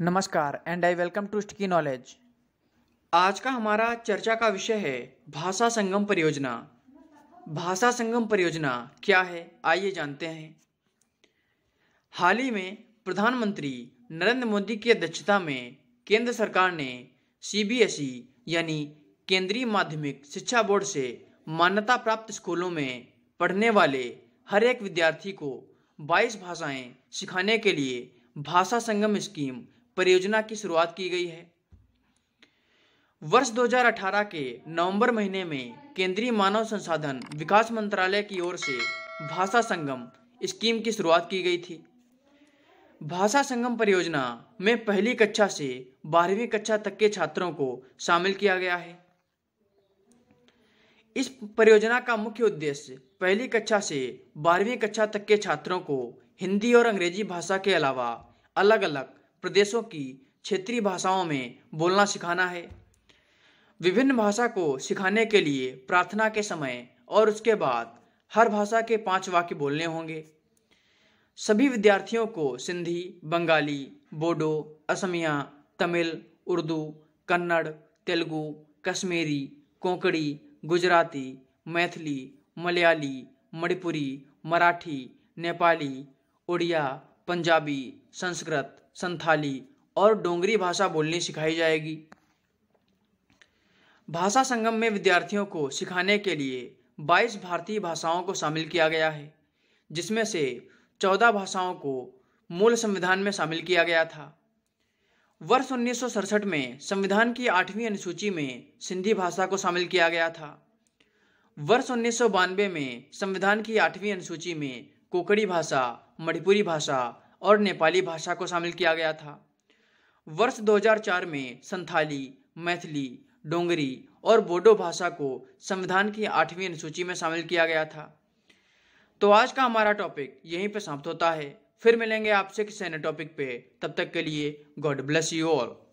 नमस्कार and I welcome to sticky knowledge आज का हमारा चर्चा का विषय है भाषा संगम परियोजना भाषा संगम परियोजना क्या है आइए जानते हैं हाल ही में प्रधानमंत्री नरेंद्र मोदी की अध्यक्षता में केंद्र सरकार ने सीबीएसई e, यानी केंद्रीय माध्यमिक शिक्षा बोर्ड से मान्यता प्राप्त स्कूलों में पढ़ने वाले हर एक विद्यार्थी को 22 भाषाएं सिखाने के लिए भाषा संगम स्कीम परियोजना की शुरुआत की गई है वर्ष 2018 के नवंबर महीने में केंद्रीय मानव संसाधन विकास मंत्रालय की ओर से भाषा संगम स्कीम की शुरुआत की गई थी भाषा संगम परियोजना में पहली कक्षा से बारहवीं कक्षा तक के छात्रों को शामिल किया गया है इस परियोजना का मुख्य उद्देश्य पहली कक्षा से बारहवीं कक्षा तक के छात्रों को हिंदी और अंग्रेजी भाषा के अलावा अलग अलग प्रदेशों की क्षेत्रीय भाषाओं में बोलना सिखाना है विभिन्न भाषा को सिखाने के लिए प्रार्थना के समय और उसके बाद हर भाषा के पांच वाक्य बोलने होंगे सभी विद्यार्थियों को सिंधी बंगाली बोडो असमिया तमिल उर्दू कन्नड़ तेलुगु कश्मीरी कोंकणी गुजराती मैथिली मलयाली मणिपुरी मराठी नेपाली उड़िया पंजाबी संस्कृत संथाली और डोंगरी भाषा बोलनी सिखाई जाएगी भाषा संगम में विद्यार्थियों को सिखाने के लिए 22 भारतीय भाषाओं को शामिल किया गया है जिसमें से 14 भाषाओं को मूल संविधान में शामिल किया गया था वर्ष उन्नीस में संविधान की आठवीं अनुसूची में सिंधी भाषा को शामिल किया गया था वर्ष उन्नीस में संविधान की आठवीं अनुसूची में कोकड़ी भाषा मणिपुरी भाषा और नेपाली भाषा को शामिल किया गया था वर्ष 2004 में संथाली मैथिली डोंगरी और बोडो भाषा को संविधान की आठवीं अनुसूची में शामिल किया गया था तो आज का हमारा टॉपिक यहीं पर समाप्त होता है फिर मिलेंगे आपसे किसी नए टॉपिक पे तब तक के लिए गॉड ब्लेस यू ऑल